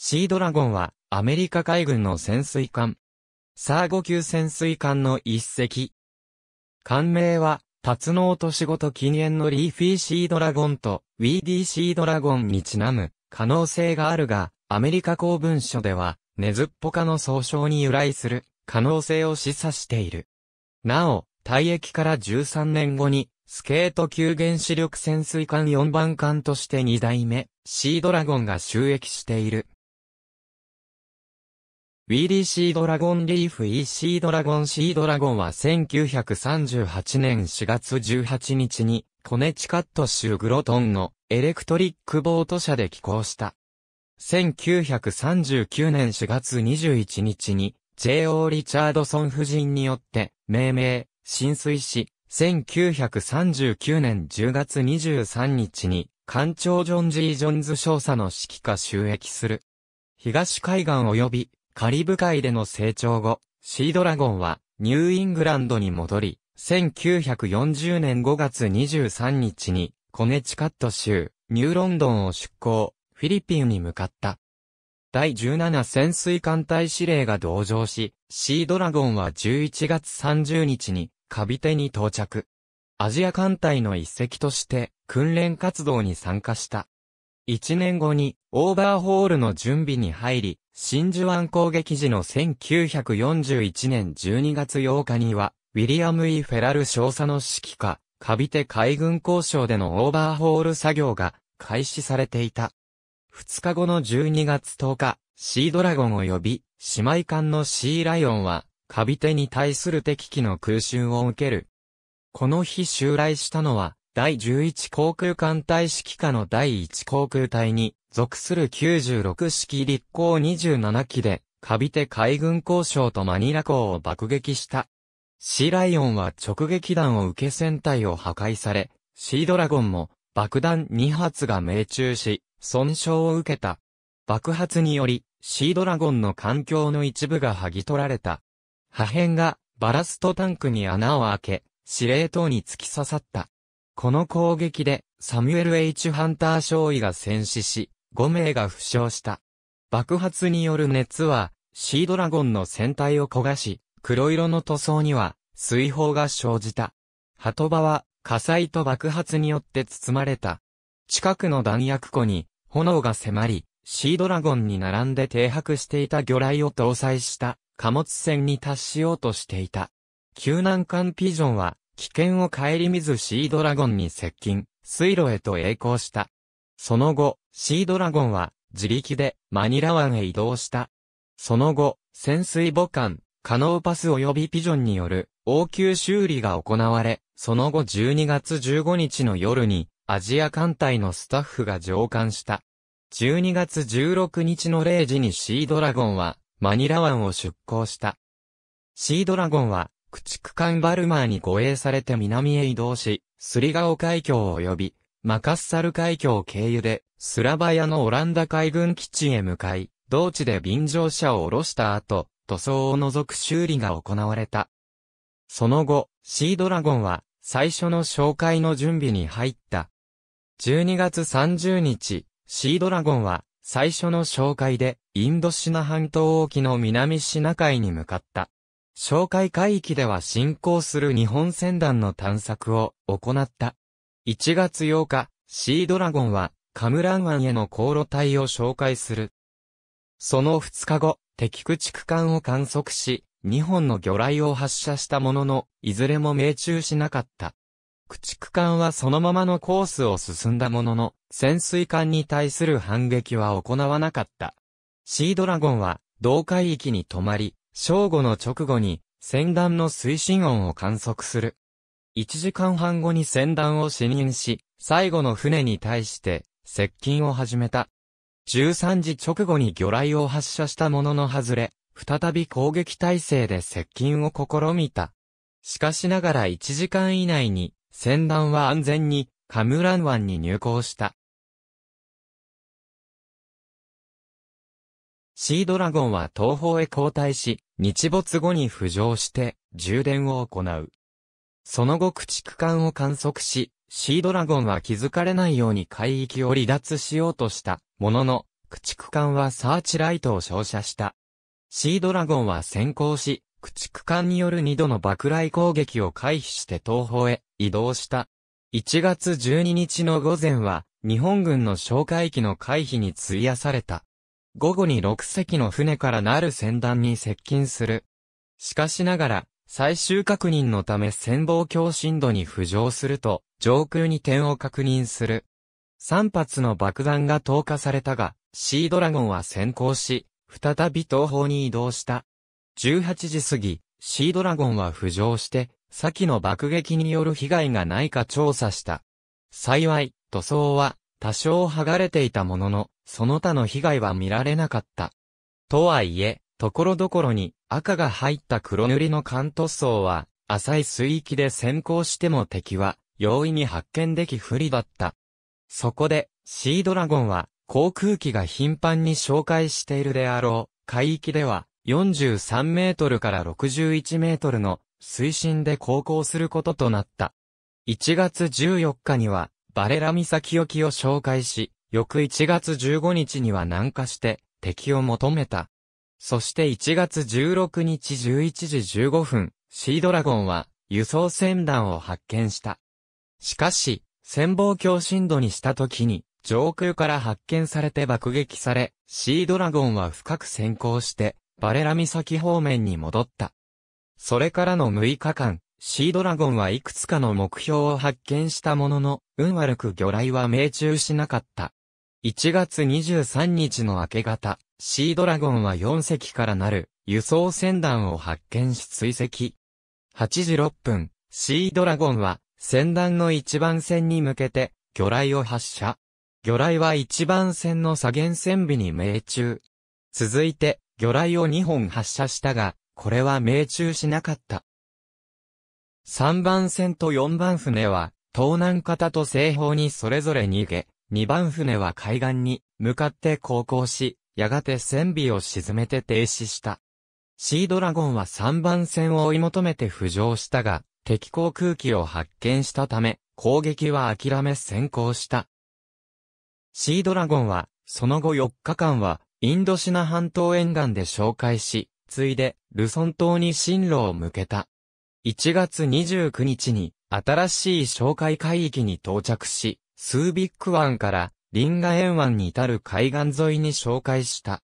シードラゴンはアメリカ海軍の潜水艦。サーゴ級潜水艦の一隻。艦名は、タツノオトシゴのリーフィーシードラゴンとウィーディーシードラゴンにちなむ可能性があるが、アメリカ公文書では、ネズッポカの総称に由来する可能性を示唆している。なお、退役から13年後に、スケート級原子力潜水艦4番艦として2代目、シードラゴンが収益している。ウィーリーシードラゴンリーフ E シードラゴンシードラゴンは1938年4月18日にコネチカット州グロトンのエレクトリックボート社で寄港した。1939年4月21日に J.O. リチャードソン夫人によって命名、浸水し、1939年10月23日に艦長ジョン・ジー・ジョンズ少佐の指揮下収益する。東海岸及びカリブ海での成長後、シードラゴンはニューイングランドに戻り、1940年5月23日にコネチカット州、ニューロンドンを出港、フィリピンに向かった。第17潜水艦隊司令が同乗し、シードラゴンは11月30日にカビテに到着。アジア艦隊の一隻として訓練活動に参加した。1年後に、オーバーホールの準備に入り、真珠湾攻撃時の1941年12月8日には、ウィリアム・イ・フェラル少佐の指揮下、カビテ海軍交渉でのオーバーホール作業が開始されていた。2日後の12月10日、シードラゴン及び姉妹艦のシーライオンは、カビテに対する敵機の空襲を受ける。この日襲来したのは、第11航空艦隊指揮下の第1航空隊に属する96式立航27機で、カビテ海軍交渉とマニラ港を爆撃した。シーライオンは直撃弾を受け船体を破壊され、シードラゴンも爆弾2発が命中し、損傷を受けた。爆発により、シードラゴンの環境の一部が剥ぎ取られた。破片がバラストタンクに穴を開け、司令塔に突き刺さった。この攻撃で、サミュエル・ H・ ハンター少尉が戦死し、5名が負傷した。爆発による熱は、シードラゴンの船体を焦がし、黒色の塗装には、水泡が生じた。鳩場は、火災と爆発によって包まれた。近くの弾薬庫に、炎が迫り、シードラゴンに並んで停泊していた魚雷を搭載した、貨物船に達しようとしていた。救難艦ピジョンは、危険を顧みずシードラゴンに接近、水路へと栄光した。その後、シードラゴンは自力でマニラ湾へ移動した。その後、潜水母艦、カノーパス及びピジョンによる応急修理が行われ、その後12月15日の夜にアジア艦隊のスタッフが乗艦した。12月16日の0時にシードラゴンはマニラ湾を出港した。シードラゴンは駆逐艦バルマーに護衛されて南へ移動し、スリガオ海峡及び、マカッサル海峡経由で、スラバヤのオランダ海軍基地へ向かい、同地で便乗車を降ろした後、塗装を除く修理が行われた。その後、シードラゴンは、最初の紹介の準備に入った。12月30日、シードラゴンは、最初の紹介で、インドシナ半島沖の南シナ海に向かった。哨戒海域では進行する日本船団の探索を行った。1月8日、シードラゴンは、カムラン湾への航路帯を紹介する。その2日後、敵駆逐艦を観測し、2本の魚雷を発射したものの、いずれも命中しなかった。駆逐艦はそのままのコースを進んだものの、潜水艦に対する反撃は行わなかった。シードラゴンは、同海域に止まり、正午の直後に、船団の推進音を観測する。1時間半後に船団を侵入し、最後の船に対して、接近を始めた。13時直後に魚雷を発射したものの外れ、再び攻撃態勢で接近を試みた。しかしながら1時間以内に、船団は安全に、カムラン湾に入港した。シードラゴンは東方へ交代し、日没後に浮上して充電を行う。その後駆逐艦を観測し、シードラゴンは気づかれないように海域を離脱しようとしたものの、駆逐艦はサーチライトを照射した。シードラゴンは先行し、駆逐艦による2度の爆雷攻撃を回避して東方へ移動した。1月12日の午前は、日本軍の哨戒機の回避に費やされた。午後に6隻の船からなる船団に接近する。しかしながら、最終確認のため潜望鏡深度に浮上すると、上空に点を確認する。3発の爆弾が投下されたが、シードラゴンは先行し、再び東方に移動した。18時過ぎ、シードラゴンは浮上して、先の爆撃による被害がないか調査した。幸い、塗装は多少剥がれていたものの、その他の被害は見られなかった。とはいえ、ところどころに赤が入った黒塗りの関塗装は、浅い水域で先行しても敵は容易に発見でき不利だった。そこで、シードラゴンは、航空機が頻繁に紹介しているであろう、海域では、43メートルから61メートルの水深で航行することとなった。1月14日には、バレラ岬沖を紹介し、翌1月15日には南下して敵を求めた。そして1月16日11時15分、シードラゴンは輸送船団を発見した。しかし、潜望鏡深度にした時に、上空から発見されて爆撃され、シードラゴンは深く先行して、バレラ岬方面に戻った。それからの6日間、シードラゴンはいくつかの目標を発見したものの、運悪く魚雷は命中しなかった。1月23日の明け方、シードラゴンは4隻からなる輸送船団を発見し追跡。8時6分、シードラゴンは船団の一番船に向けて魚雷を発射。魚雷は一番船の左舷船尾に命中。続いて、魚雷を2本発射したが、これは命中しなかった。3番船と4番船は、東南方と西方にそれぞれ逃げ、2番船は海岸に向かって航行し、やがて船尾を沈めて停止した。シードラゴンは3番船を追い求めて浮上したが、敵航空機を発見したため、攻撃は諦め先行した。シードラゴンは、その後4日間は、インドシナ半島沿岸で紹介し、ついで、ルソン島に進路を向けた。1月29日に新しい紹介海域に到着し、スービック湾からリンガン湾に至る海岸沿いに紹介した。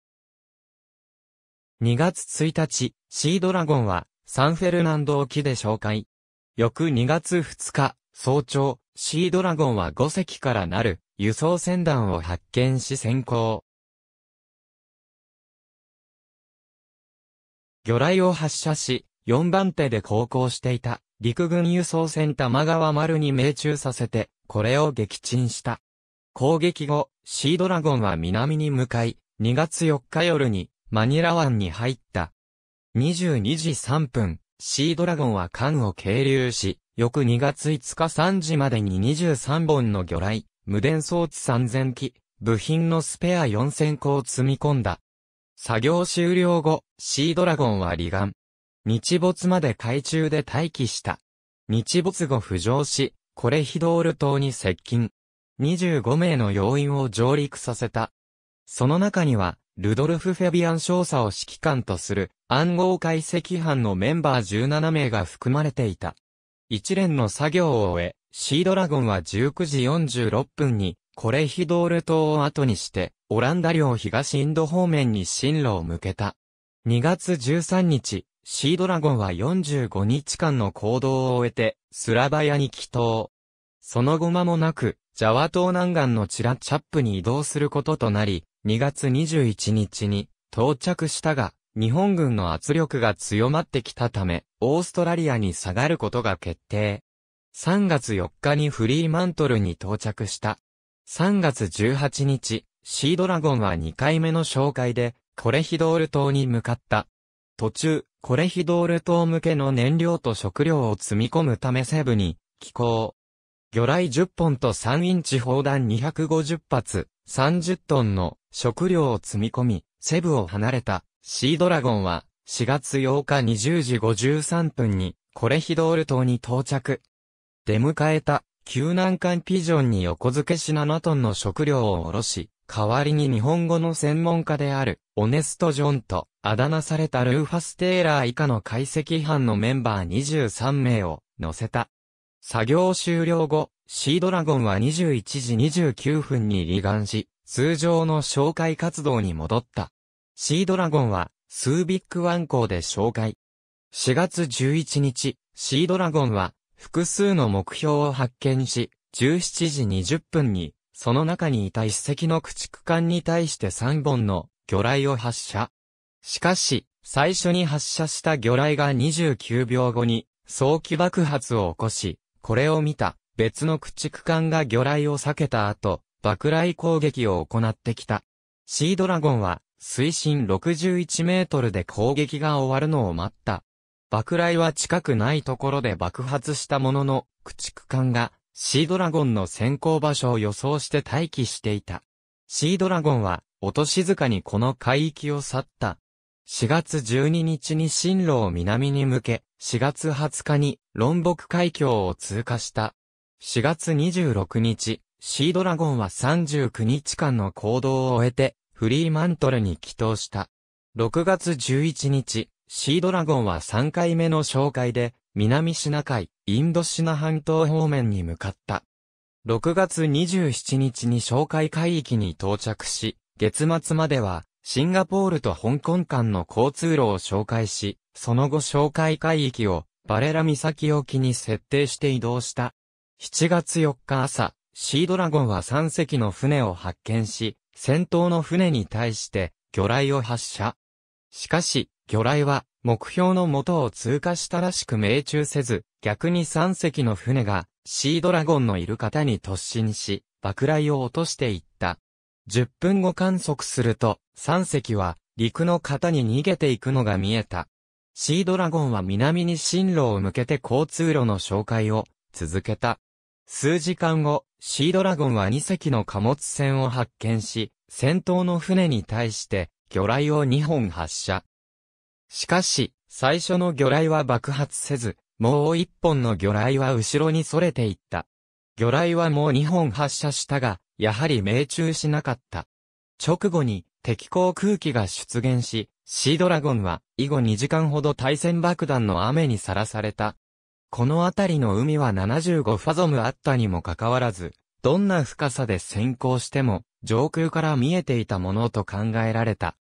2月1日、シードラゴンはサンフェルナンド沖で紹介。翌2月2日、早朝、シードラゴンは5隻からなる輸送船団を発見し先行。魚雷を発射し、4番手で航行していた陸軍輸送船玉川丸に命中させて、これを撃沈した。攻撃後、シードラゴンは南に向かい、2月4日夜にマニラ湾に入った。22時3分、シードラゴンは艦を係留し、翌2月5日3時までに23本の魚雷、無電装置3000機、部品のスペア4000個を積み込んだ。作業終了後、シードラゴンは離岸、日没まで海中で待機した。日没後浮上し、コレヒドール島に接近。25名の要員を上陸させた。その中には、ルドルフ・フェビアン少佐を指揮官とする暗号解析班のメンバー17名が含まれていた。一連の作業を終え、シードラゴンは19時46分に、コレヒドール島を後にして、オランダ領東インド方面に進路を向けた。2月13日、シードラゴンは45日間の行動を終えて、スラバヤに帰島。その後間もなく、ジャワ島南岸のチラチャップに移動することとなり、2月21日に到着したが、日本軍の圧力が強まってきたため、オーストラリアに下がることが決定。3月4日にフリーマントルに到着した。3月18日、シードラゴンは2回目の紹介で、コレヒドール島に向かった。途中、コレヒドール島向けの燃料と食料を積み込むためセブに、寄港。魚雷10本と3インチ砲弾250発、30トンの食料を積み込み、セブを離れたシードラゴンは4月8日20時53分にコレヒドール島に到着。出迎えた救難艦ピジョンに横付けし7トンの食料を下ろし、代わりに日本語の専門家である、オネスト・ジョンと、あだ名されたルーファス・テイラー以下の解析班のメンバー23名を乗せた。作業終了後、シードラゴンは21時29分に離岸し、通常の紹介活動に戻った。シードラゴンは、スービック湾港で紹介。4月11日、シードラゴンは、複数の目標を発見し、17時20分にその中にいた一隻の駆逐艦に対して三本の魚雷を発射。しかし、最初に発射した魚雷が29秒後に早期爆発を起こし、これを見た別の駆逐艦が魚雷を避けた後、爆雷攻撃を行ってきた。シードラゴンは水深61メートルで攻撃が終わるのを待った。爆雷は近くないところで爆発したものの、駆逐艦がシードラゴンの先行場所を予想して待機していた。シードラゴンは、し静かにこの海域を去った。4月12日に進路を南に向け、4月20日に論北海峡を通過した。4月26日、シードラゴンは39日間の行動を終えて、フリーマントルに帰投した。6月11日、シードラゴンは3回目の紹介で、南シナ海、インドシナ半島方面に向かった。6月27日に紹介海域に到着し、月末までは、シンガポールと香港間の交通路を紹介し、その後紹介海域をバレラ岬沖に設定して移動した。7月4日朝、シードラゴンは3隻の船を発見し、先頭の船に対して魚雷を発射。しかし、魚雷は目標の元を通過したらしく命中せず、逆に3隻の船がシードラゴンのいる方に突進し、爆雷を落としていった。10分後観測すると、3隻は陸の方に逃げていくのが見えた。シードラゴンは南に進路を向けて交通路の紹介を続けた。数時間後、シードラゴンは2隻の貨物船を発見し、先頭の船に対して魚雷を2本発射。しかし、最初の魚雷は爆発せず、もう一本の魚雷は後ろに逸れていった。魚雷はもう二本発射したが、やはり命中しなかった。直後に、敵航空機が出現し、シードラゴンは、以後2時間ほど対戦爆弾の雨にさらされた。この辺りの海は75ファゾムあったにもかかわらず、どんな深さで先行しても、上空から見えていたものと考えられた。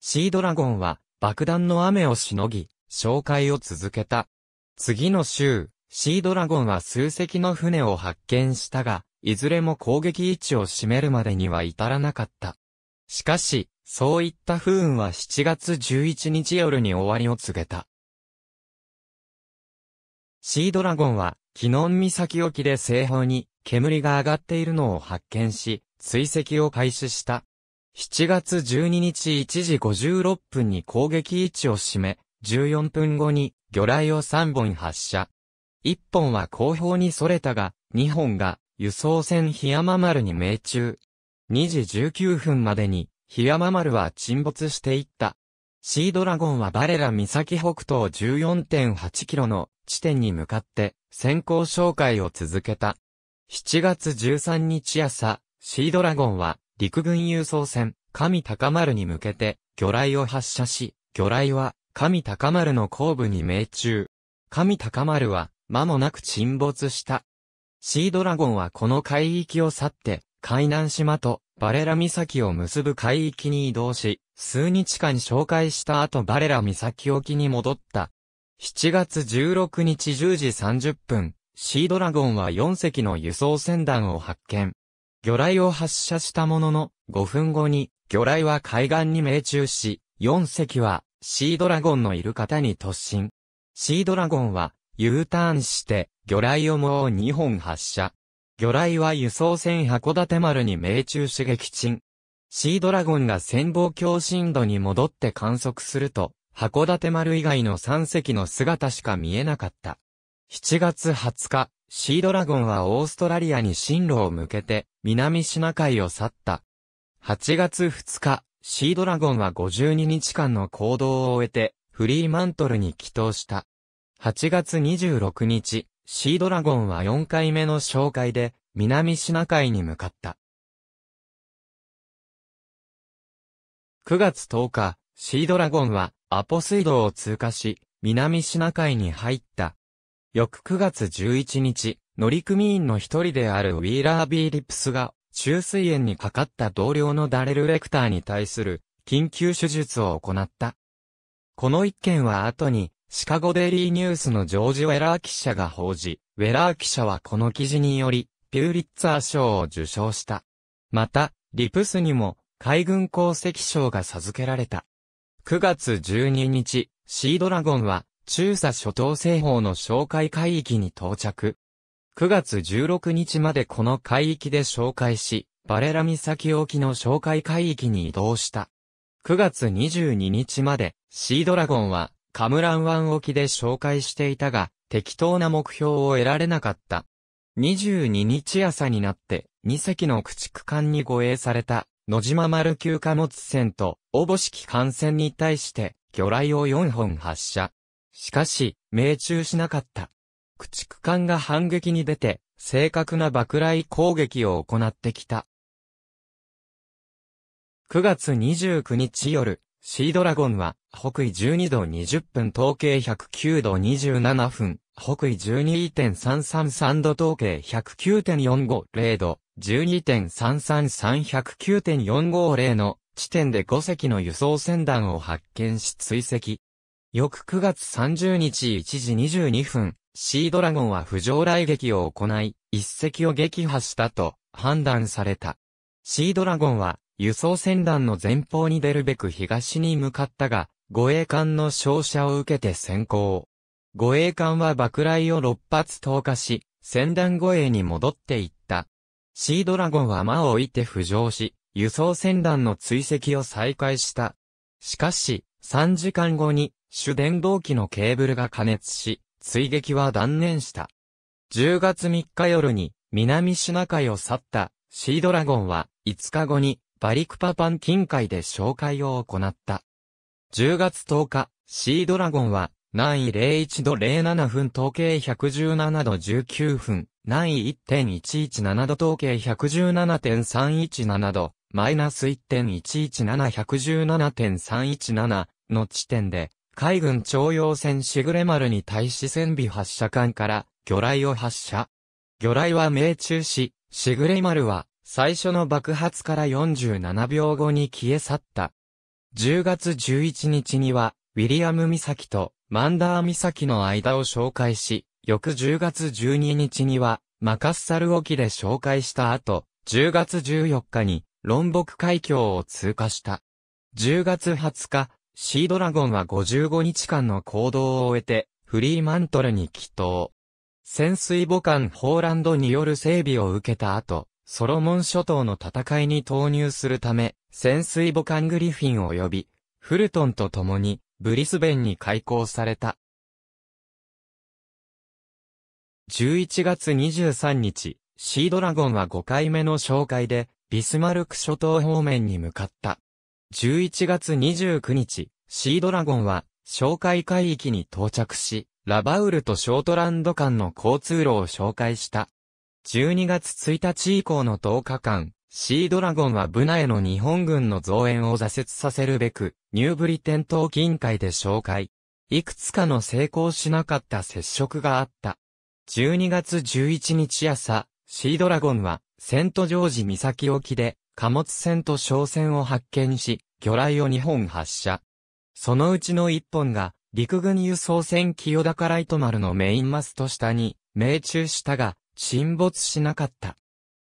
シードラゴンは、爆弾の雨をしのぎ、紹介を続けた。次の週、シードラゴンは数隻の船を発見したが、いずれも攻撃位置を占めるまでには至らなかった。しかし、そういった不運は7月11日夜に終わりを告げた。シードラゴンは、キノン岬沖で西方に煙が上がっているのを発見し、追跡を開始した。7月12日1時56分に攻撃位置を占め、14分後に魚雷を3本発射。1本は後方に逸れたが、2本が輸送船ヒママ丸に命中。2時19分までにヒママ丸は沈没していった。シードラゴンはバレラ岬北東14.8キロの地点に向かって先行紹介を続けた。7月13日朝、シードラゴンは陸軍輸送船、神高丸に向けて、魚雷を発射し、魚雷は、神高丸の後部に命中。神高丸は、間もなく沈没した。シードラゴンはこの海域を去って、海南島とバレラ岬を結ぶ海域に移動し、数日間紹介した後バレラ岬沖に戻った。7月16日10時30分、シードラゴンは4隻の輸送船団を発見。魚雷を発射したものの、5分後に、魚雷は海岸に命中し、4隻は、シードラゴンのいる方に突進。シードラゴンは、U ターンして、魚雷をもう2本発射。魚雷は輸送船函館丸に命中し撃沈。シードラゴンが潜望鏡深度に戻って観測すると、函館丸以外の3隻の姿しか見えなかった。7月20日、シードラゴンはオーストラリアに進路を向けて、南シナ海を去った。8月2日、シードラゴンは52日間の行動を終えて、フリーマントルに帰投した。8月26日、シードラゴンは4回目の紹介で、南シナ海に向かった。9月10日、シードラゴンはアポ水道を通過し、南シナ海に入った。翌9月11日、乗組員の一人であるウィーラー・ビーリップスが、中水炎にかかった同僚のダレル・レクターに対する、緊急手術を行った。この一件は後に、シカゴデイリーニュースのジョージ・ウェラー記者が報じ、ウェラー記者はこの記事により、ピューリッツァー賞を受賞した。また、リプスにも、海軍功績賞が授けられた。9月12日、シードラゴンは、中佐諸島西方の哨戒海域に到着。9月16日までこの海域で紹介し、バレラ岬沖の紹介海域に移動した。9月22日まで、シードラゴンは、カムラン湾沖で紹介していたが、適当な目標を得られなかった。22日朝になって、2隻の駆逐艦に護衛された、野島丸級貨物船と、おぼしき艦船に対して、魚雷を4本発射。しかし、命中しなかった。駆逐艦が反撃に出て、正確な爆雷攻撃を行ってきた。9月29日夜、シードラゴンは、北緯12度20分統計109度27分、北緯12.333度統計109.450度、12.333109.450の地点で5隻の輸送船団を発見し追跡。翌9月30日1時22分、シードラゴンは浮上来撃を行い、一隻を撃破したと判断された。シードラゴンは輸送船団の前方に出るべく東に向かったが、護衛艦の照射を受けて先行。護衛艦は爆雷を6発投下し、船団護衛に戻っていった。シードラゴンは間を置いて浮上し、輸送船団の追跡を再開した。しかし、3時間後に主電動機のケーブルが加熱し、追撃は断念した。10月3日夜に南シナ海を去ったシードラゴンは5日後にバリクパパン近海で紹介を行った。10月10日、シードラゴンは南緯01度07分統計117度19分、南緯1.117度統計117.317度、マイナス1.117117.317の地点で海軍徴用船しぐれ丸に対し船尾発射艦から魚雷を発射。魚雷は命中し、しぐれ丸は最初の爆発から47秒後に消え去った。10月11日には、ウィリアム岬とマンダー岬の間を紹介し、翌10月12日には、マカッサル沖で紹介した後、10月14日に、ロンボク海峡を通過した。10月20日、シードラゴンは55日間の行動を終えて、フリーマントルに帰島。潜水母艦ホーランドによる整備を受けた後、ソロモン諸島の戦いに投入するため、潜水母艦グリフィンを呼び、フルトンと共に、ブリスベンに開港された。11月23日、シードラゴンは5回目の紹介で、ビスマルク諸島方面に向かった。11月29日、シードラゴンは、紹介海域に到着し、ラバウルとショートランド間の交通路を紹介した。12月1日以降の10日間、シードラゴンはブナへの日本軍の増援を挫折させるべく、ニューブリテン島近海で紹介。いくつかの成功しなかった接触があった。12月11日朝、シードラゴンは、セントジョージ岬沖で、貨物船と商船を発見し、魚雷を2本発射。そのうちの1本が、陸軍輸送船清高ライト丸のメインマスト下に命中したが、沈没しなかった。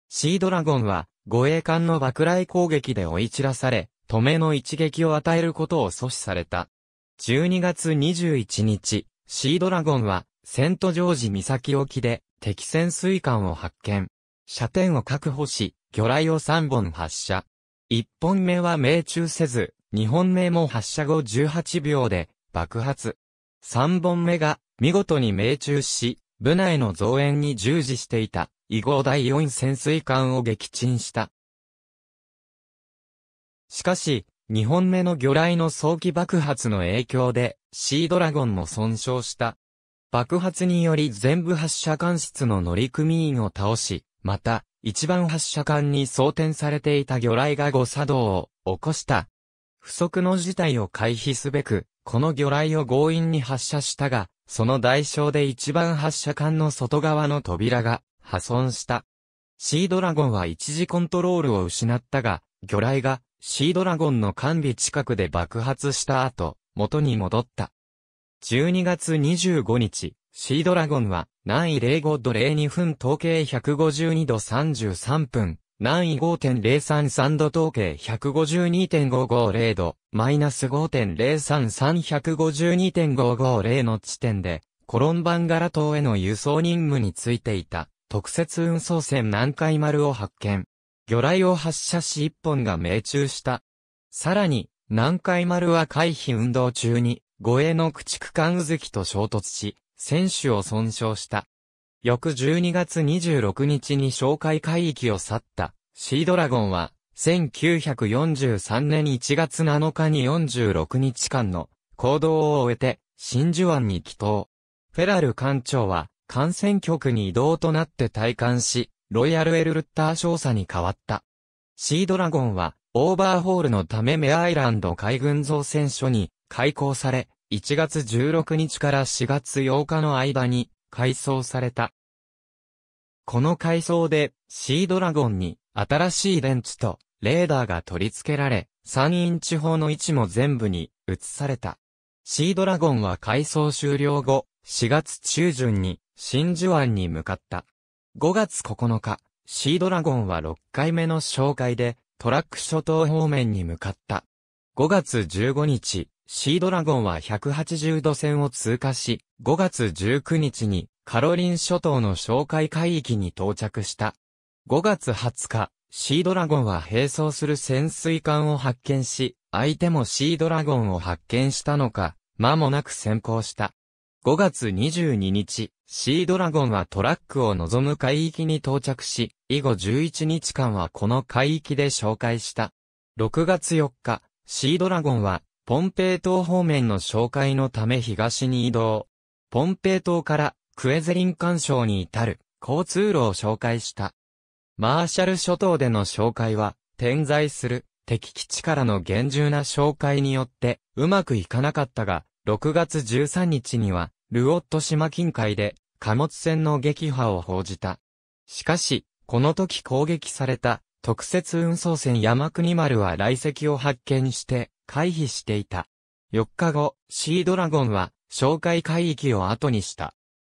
シードラゴンは、護衛艦の爆雷攻撃で追い散らされ、止めの一撃を与えることを阻止された。12月21日、シードラゴンは、セントジョージ岬沖で、敵潜水艦を発見。射点を確保し、魚雷を3本発射。1本目は命中せず、2本目も発射後18秒で爆発。3本目が見事に命中し、部内の増援に従事していた、伊号第4潜水艦を撃沈した。しかし、2本目の魚雷の早期爆発の影響で、シードラゴンも損傷した。爆発により全部発射艦室の乗組員を倒し、また、一番発射管に装填されていた魚雷が誤作動を起こした。不測の事態を回避すべく、この魚雷を強引に発射したが、その代償で一番発射管の外側の扉が破損した。シードラゴンは一時コントロールを失ったが、魚雷がシードラゴンの完備近くで爆発した後、元に戻った。12月25日、シードラゴンは、南位05度02分統計152度33分、南位5.033度統計152.550度、マイナス5.033152.550の地点で、コロンバンガラ島への輸送任務についていた、特設運送船南海丸を発見。魚雷を発射し1本が命中した。さらに、南海丸は回避運動中に、護衛の駆逐艦うずきと衝突し、選手を損傷した。翌12月26日に紹介海域を去った、シードラゴンは、1943年1月7日に46日間の行動を終えて、真珠湾に帰島。フェラル艦長は、艦船局に移動となって退艦し、ロイヤルエルルッター少佐に変わった。シードラゴンは、オーバーホールのためメアイランド海軍造船所に開港され、1月16日から4月8日の間に改装された。この改装で、シードラゴンに新しい電池とレーダーが取り付けられ、3インチ砲の位置も全部に移された。シードラゴンは改装終了後、4月中旬に真珠湾に向かった。5月9日、シードラゴンは6回目の紹介で、トラック諸島方面に向かった。5月15日、シードラゴンは180度線を通過し、5月19日にカロリン諸島の哨戒海域に到着した。5月20日、シードラゴンは並走する潜水艦を発見し、相手もシードラゴンを発見したのか、間もなく先行した。5月22日、シードラゴンはトラックを望む海域に到着し、以後11日間はこの海域で紹介した。6月4日、シードラゴンはポンペイ島方面の紹介のため東に移動。ポンペイ島からクエゼリン干渉に至る交通路を紹介した。マーシャル諸島での紹介は、点在する敵基地からの厳重な紹介によってうまくいかなかったが、6月13日には、ルオット島近海で貨物船の撃破を報じた。しかし、この時攻撃された特設運送船山国丸は来石を発見して回避していた。4日後、シードラゴンは、紹介海域を後にした。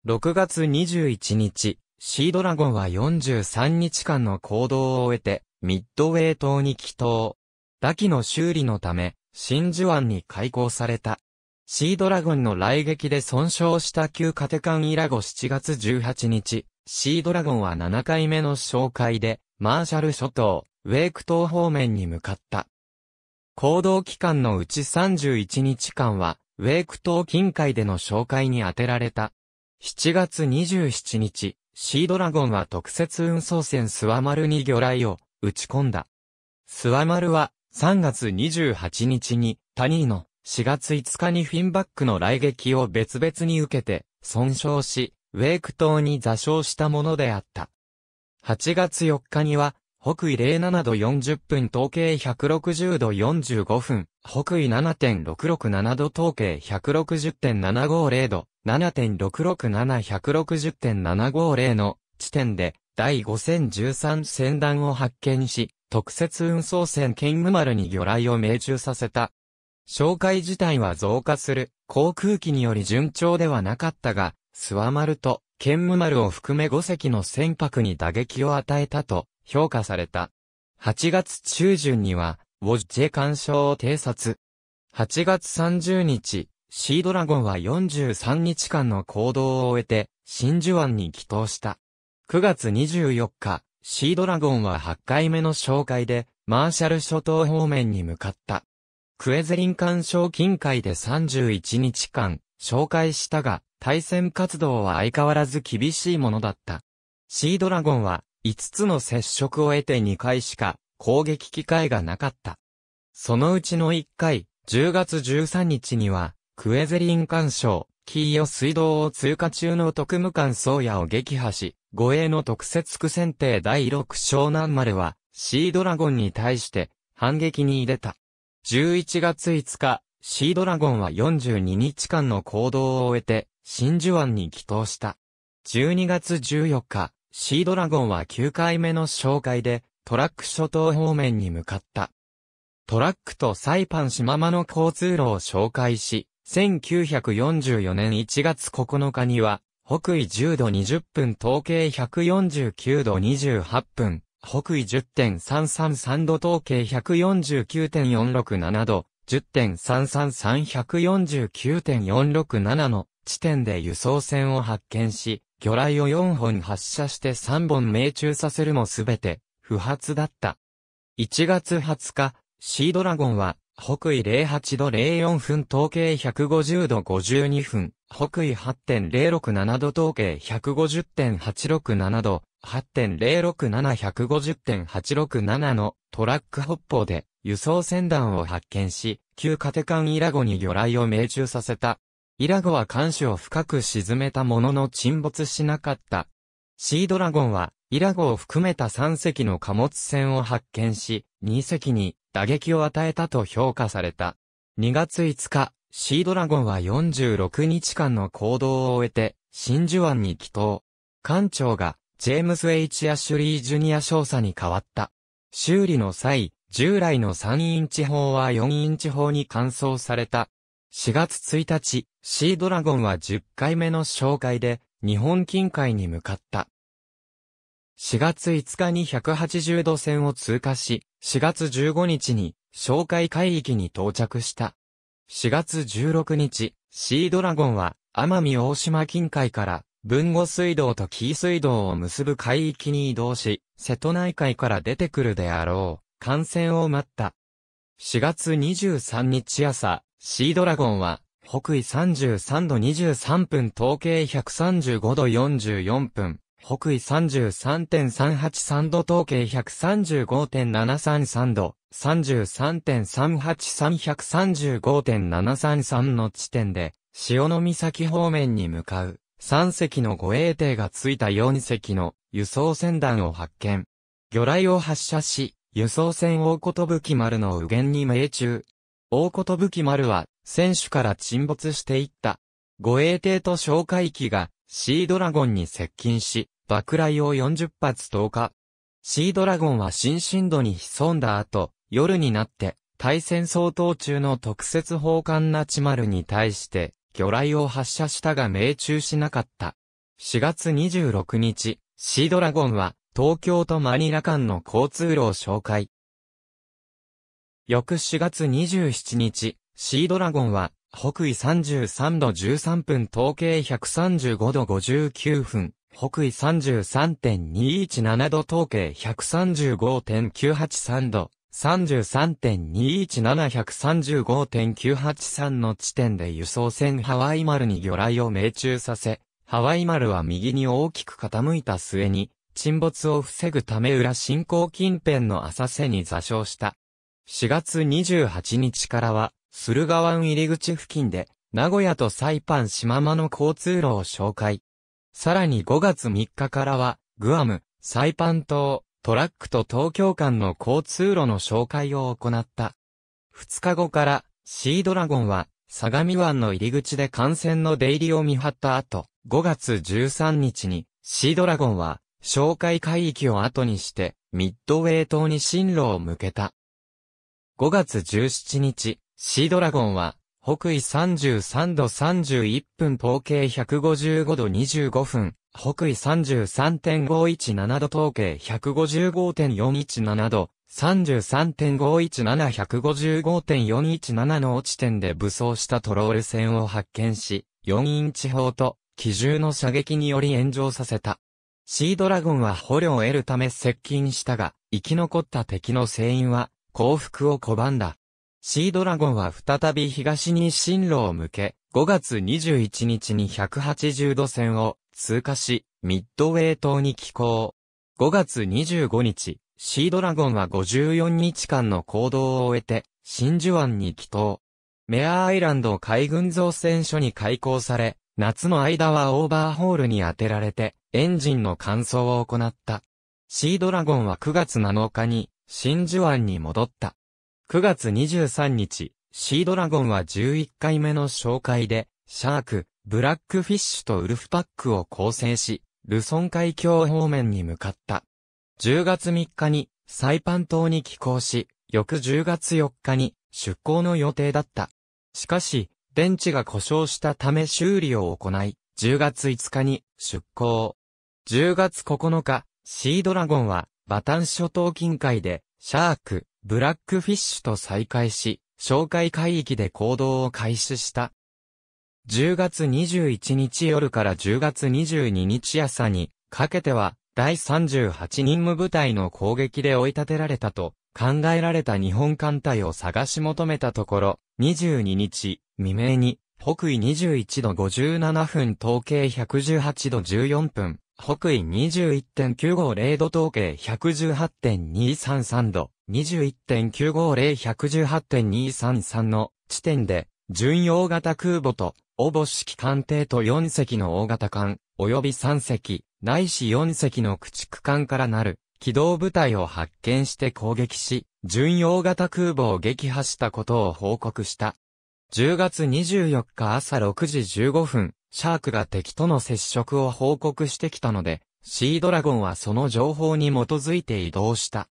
6月21日、シードラゴンは43日間の行動を終えて、ミッドウェイ島に帰島。ダキの修理のため、真珠湾に開港された。シードラゴンの来撃で損傷した旧カテカンイラゴ7月18日、シードラゴンは7回目の紹介で、マーシャル諸島、ウェイク島方面に向かった。行動期間のうち31日間は、ウェイク島近海での紹介に充てられた。7月27日、シードラゴンは特設運送船スワマルに魚雷を打ち込んだ。スワマルは3月28日にタニーの4月5日にフィンバックの雷撃を別々に受けて損傷し、ウェイク島に座礁したものであった。8月4日には北緯07度40分、統計160度45分、北緯7.667度、統計160.750度、7.667160.750の地点で、第5013船団を発見し、特設運送船剣務丸に魚雷を命中させた。紹介自体は増加する、航空機により順調ではなかったが、スワマルと、剣マ丸を含め5隻の船舶に打撃を与えたと、評価された。8月中旬には、ウォッジェ干渉を偵察。8月30日、シードラゴンは43日間の行動を終えて、真珠湾に帰投した。9月24日、シードラゴンは8回目の紹介で、マーシャル諸島方面に向かった。クエゼリン干渉近海で31日間、紹介したが、対戦活動は相変わらず厳しいものだった。シードラゴンは5つの接触を得て2回しか攻撃機会がなかった。そのうちの1回、10月13日には、クエゼリン干渉、ーヨ水道を通過中の特務艦宗谷を撃破し、護衛の特設区選定第6小南丸は、シードラゴンに対して反撃に出た。11月5日、シードラゴンは42日間の行動を終えて、真珠湾に帰投した。12月14日、シードラゴンは9回目の紹介で、トラック諸島方面に向かった。トラックとサイパン島間の交通路を紹介し、1944年1月9日には、北緯10度20分統計149度28分、北緯10.333度統計149.467度、10.333149.467の地点で輸送船を発見し、魚雷を4本発射して3本命中させるもすべて、不発だった。1月20日、シードラゴンは、北緯08度04分統計150度52分、北緯8.067度統計150.867度、8.067150.867のトラック北方で輸送船団を発見し、旧カテカンイラゴに魚雷を命中させた。イラゴは艦首を深く沈めたものの沈没しなかった。シードラゴンは、イラゴを含めた3隻の貨物船を発見し、2隻に打撃を与えたと評価された。2月5日、シードラゴンは46日間の行動を終えて、真珠湾に帰島。艦長が、ジェームス・エイチ・アッシュリー・ジュニア少佐に変わった。修理の際、従来の3インチ砲は4インチ砲に換装された。4月1日、シードラゴンは10回目の紹介で、日本近海に向かった。4月5日に180度線を通過し、4月15日に、紹介海域に到着した。4月16日、シードラゴンは、奄美大島近海から、豊後水道と紀伊水道を結ぶ海域に移動し、瀬戸内海から出てくるであろう、艦船を待った。4月23日朝、シードラゴンは、北緯33度23分、東経135度44分、北緯33.383度、東経135.733度、33.383、135.733の地点で、潮の岬方面に向かう、3隻の護衛艇がついた4隻の輸送船団を発見。魚雷を発射し、輸送船大ことぶき丸の右舷に命中、大武器丸は、選手から沈没していった。護衛艇と哨戒機が、シードラゴンに接近し、爆雷を40発投下。シードラゴンは新進度に潜んだ後、夜になって、対戦相当中の特設砲艦ナチマルに対して、魚雷を発射したが命中しなかった。4月26日、シードラゴンは、東京とマニラ間の交通路を紹介。翌4月27日、シードラゴンは、北緯33度13分統計135度59分、北緯33.217度統計135.983度、33.217135.983の地点で輸送船ハワイ丸に魚雷を命中させ、ハワイ丸は右に大きく傾いた末に、沈没を防ぐため裏進行近辺の浅瀬に座礁した。4月28日からは、駿河湾入り口付近で、名古屋とサイパン島間の交通路を紹介。さらに5月3日からは、グアム、サイパン島、トラックと東京間の交通路の紹介を行った。2日後から、シードラゴンは、相模湾の入り口で感染の出入りを見張った後、5月13日に、シードラゴンは、紹介海域を後にして、ミッドウェイ島に進路を向けた。5月17日、シードラゴンは、北緯33度31分統計155度25分、北緯33.517度統計155.417度、33.517155.417の地点で武装したトロール船を発見し、4インチ砲と機銃の射撃により炎上させた。シードラゴンは捕虜を得るため接近したが、生き残った敵の船員は降伏を拒んだ。シードラゴンは再び東に進路を向け、5月21日に180度線を通過し、ミッドウェイ島に寄港。5月25日、シードラゴンは54日間の行動を終えて、真珠湾に帰島。メアアイランド海軍造船所に開港され、夏の間はオーバーホールに当てられて、エンジンの乾燥を行った。シードラゴンは9月7日に、真珠湾に戻った。9月23日、シードラゴンは11回目の紹介で、シャーク、ブラックフィッシュとウルフパックを構成し、ルソン海峡方面に向かった。10月3日にサイパン島に寄港し、翌10月4日に出港の予定だった。しかし、電池が故障したため修理を行い、10月5日に出港。10月9日、シードラゴンはバタン諸島近海で、シャーク、ブラックフィッシュと再会し、紹介海域で行動を開始した。10月21日夜から10月22日朝にかけては、第38任務部隊の攻撃で追い立てられたと考えられた日本艦隊を探し求めたところ、22日未明に北緯21度57分統計118度14分北緯21.950度統計118.233度、21.950118.233の地点で、巡洋型空母と、おぼしき艦艇と4隻の大型艦、及び3隻、ないし4隻の駆逐艦からなる、機動部隊を発見して攻撃し、巡洋型空母を撃破したことを報告した。10月24日朝6時15分、シャークが敵との接触を報告してきたので、シードラゴンはその情報に基づいて移動した。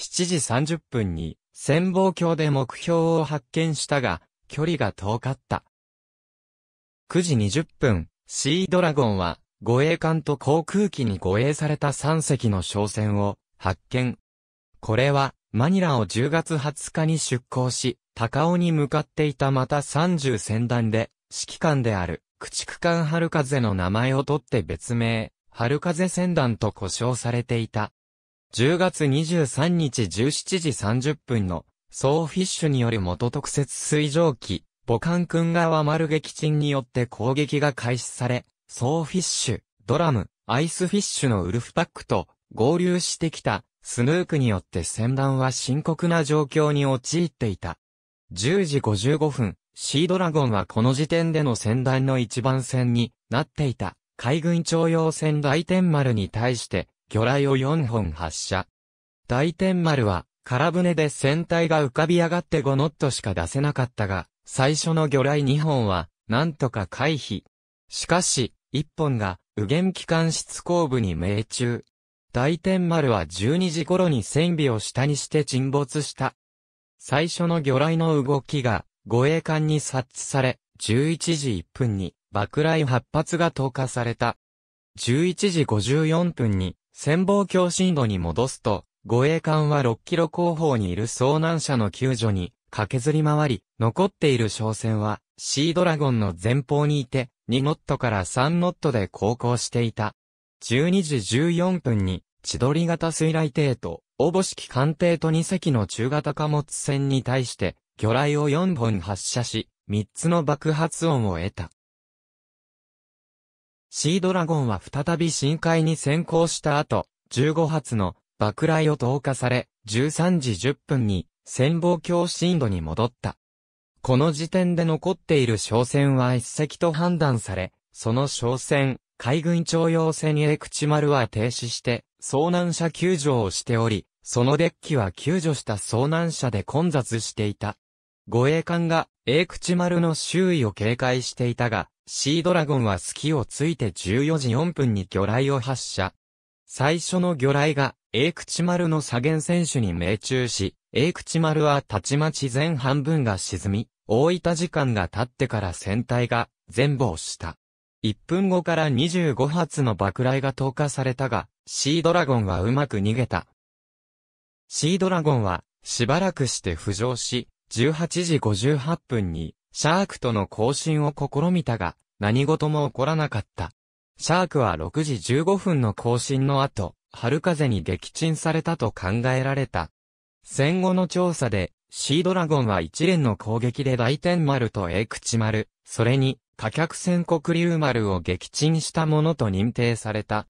7時30分に、潜望鏡で目標を発見したが、距離が遠かった。9時20分、シードラゴンは、護衛艦と航空機に護衛された3隻の商船を発見。これは、マニラを10月20日に出港し、高尾に向かっていたまた30船団で、指揮官である、駆逐艦春風の名前を取って別名、春風船団と呼称されていた。10月23日17時30分の、ソーフィッシュによる元特設水蒸気、母艦君側丸撃沈によって攻撃が開始され、ソーフィッシュ、ドラム、アイスフィッシュのウルフパックと合流してきたスヌークによって船団は深刻な状況に陥っていた。10時55分、シードラゴンはこの時点での戦団の一番戦になっていた海軍徴用船大天丸に対して魚雷を4本発射。大天丸は空船で船体が浮かび上がって5ノットしか出せなかったが、最初の魚雷2本はなんとか回避。しかし、1本が右舷機関室後部に命中。大天丸は12時頃に船尾を下にして沈没した。最初の魚雷の動きが護衛艦に察知され、11時1分に爆雷8発が投下された。11時54分に潜望鏡深度に戻すと、護衛艦は6キロ後方にいる遭難者の救助に駆けずり回り、残っている商船はシードラゴンの前方にいて、2ノットから3ノットで航行していた。12時14分に千鳥型水雷艇と、おぼしき艦艇と2隻の中型貨物船に対して、魚雷を4本発射し、3つの爆発音を得た。シードラゴンは再び深海に先行した後、15発の爆雷を投下され、13時10分に潜望鏡深度に戻った。この時点で残っている商船は1隻と判断され、その商船、海軍徴用船へ口丸は停止して、遭難者救助をしており、そのデッキは救助した遭難者で混雑していた。護衛艦が、A 口丸の周囲を警戒していたが、シードラゴンは隙をついて14時4分に魚雷を発射。最初の魚雷が、A 口丸の左舷選手に命中し、A 口丸はたちまち前半分が沈み、大分時間が経ってから船体が全貌した。1分後から25発の爆雷が投下されたが、シードラゴンはうまく逃げた。シードラゴンは、しばらくして浮上し、18時58分に、シャークとの交信を試みたが、何事も起こらなかった。シャークは6時15分の交信の後、春風に撃沈されたと考えられた。戦後の調査で、シードラゴンは一連の攻撃で大天丸とエクチ丸、それに、火脚船国竜丸を撃沈したものと認定された。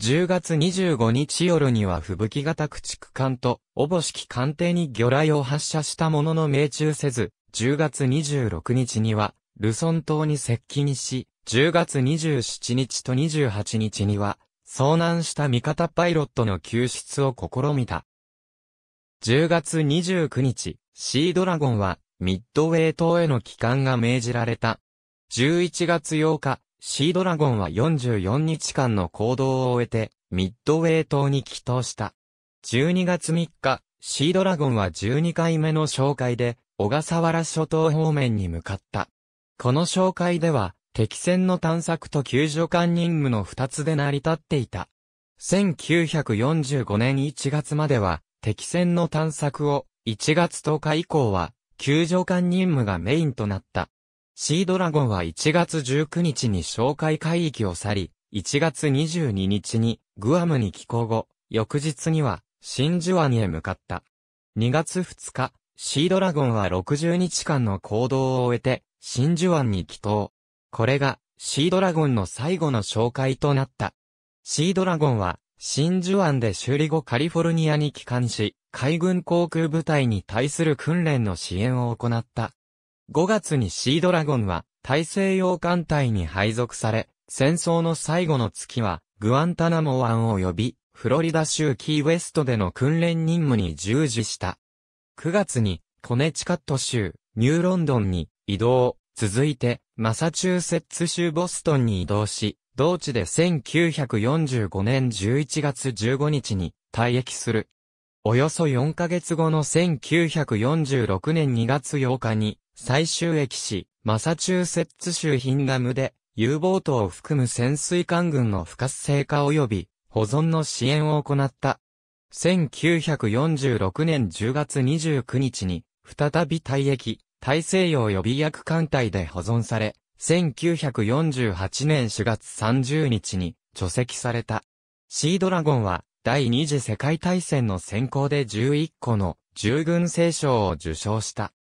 10月25日夜には吹雪型駆逐艦と、おぼしき艦艇に魚雷を発射したものの命中せず、10月26日には、ルソン島に接近し、10月27日と28日には、遭難した味方パイロットの救出を試みた。10月29日、シードラゴンは、ミッドウェイ島への帰還が命じられた。11月8日、シードラゴンは44日間の行動を終えて、ミッドウェイ島に帰島した。12月3日、シードラゴンは12回目の紹介で、小笠原諸島方面に向かった。この紹介では、敵戦の探索と救助艦任務の2つで成り立っていた。1945年1月までは、敵戦の探索を、1月10日以降は、救助艦任務がメインとなった。シードラゴンは1月19日に紹介海域を去り、1月22日にグアムに寄港後、翌日には真珠湾へ向かった。2月2日、シードラゴンは60日間の行動を終えて真珠湾に帰島。これがシードラゴンの最後の紹介となった。シードラゴンは真珠湾で修理後カリフォルニアに帰還し、海軍航空部隊に対する訓練の支援を行った。5月にシードラゴンは大西洋艦隊に配属され、戦争の最後の月はグアンタナモ湾及びフロリダ州キーウェストでの訓練任務に従事した。9月にコネチカット州ニューロンドンに移動、続いてマサチューセッツ州ボストンに移動し、同地で1945年11月15日に退役する。およそ4ヶ月後の1946年2月8日に、最終駅市、マサチューセッツ州ヒンガムで、U ボートを含む潜水艦群の不活性化及び保存の支援を行った。1946年10月29日に、再び退役、大西洋予備役艦隊で保存され、1948年4月30日に除籍された。シードラゴンは第二次世界大戦の選考で11個の従軍聖賞を受賞した。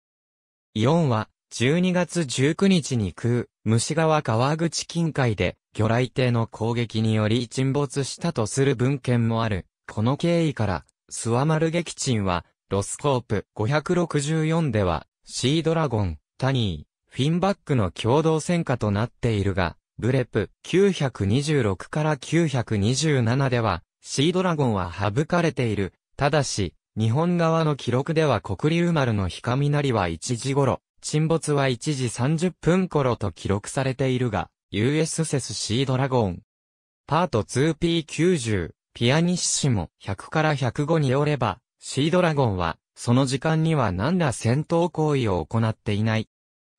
イオンは、12月19日に空、虫川川口近海で、魚雷艇の攻撃により沈没したとする文献もある。この経緯から、スワマル撃沈は、ロスコープ564では、シードラゴン、タニー、フィンバックの共同戦果となっているが、ブレプ926から927では、シードラゴンは省かれている。ただし、日本側の記録では国流丸の日雷は1時頃、沈没は1時30分頃と記録されているが、US s c シードラゴン。パート 2P90、ピアニッシモ100から105によれば、シードラゴンは、その時間には何ら戦闘行為を行っていない。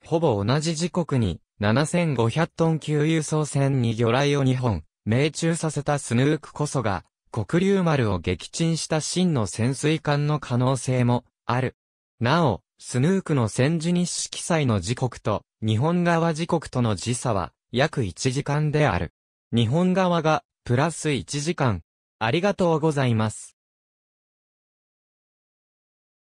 ほぼ同じ時刻に、7500トン級輸送船に魚雷を2本、命中させたスヌークこそが、黒竜丸を撃沈した真の潜水艦の可能性もある。なお、スヌークの戦時日誌記載の時刻と日本側時刻との時差は約1時間である。日本側がプラス1時間。ありがとうございます。